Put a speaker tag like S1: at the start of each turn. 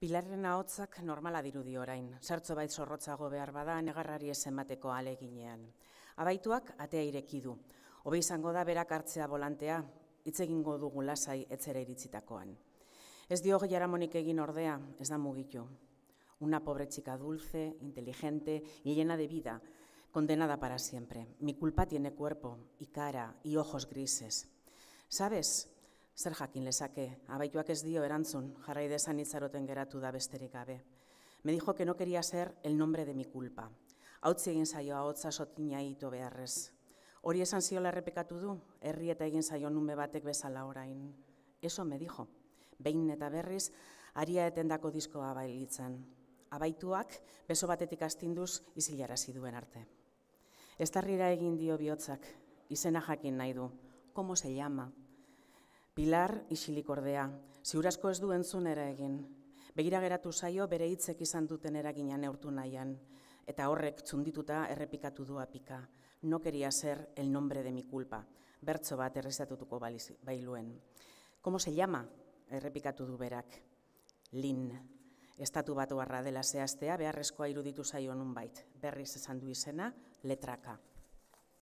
S1: Pilarren ahotsak normala dirudi orain, sartzo bait zorrotzago behar bada negarrari esemateko aleginean. Abaituak atea ireki du. Hobe izango da berak hartzea volantea, hitz egingo dugu lasai etzera iritzitakoan. Ez dio jaramonik egin ordea, ez da mugitu. Una pobre txika dulce, inteligente y llena de vida, condenada para siempre. Mi culpa tiene cuerpo y cara y ojos grises. ¿Sabes? Zer jakin lezake, abaituak ez dio erantzun, jarrai esan itzaroten geratu da besterik gabe. Me dijo que no quería ser el nombre de mi culpa. Hautzi egin zaio hotza sotina hito beharrez. Hori esan zio larrepekatu du, herri eta egin zaio nume batek bezala orain. Eso me dijo, behin eta berriz, aria etendako diskoa bailitzen. Abaituak, beso batetik astinduz, izilara ziduen arte. Estarrira egin dio bihotzak, izena jakin nahi du, como se llama, Pilar isilik ordea, ziurasko ez du entzunera egin. Begira geratu zaio bere hitzek izan duten eragina neurtu nahian, eta horrek txundituta errepikatu du apika. No keria ser el nombre de mi culpa, bertso bat errezatutuko bailuen. Como se llama? Errepikatu du berak. Lin. Estatu bat dela zehaztea beharrezkoa iruditu zaio nunbait. Berriz esan du izena, Letraka.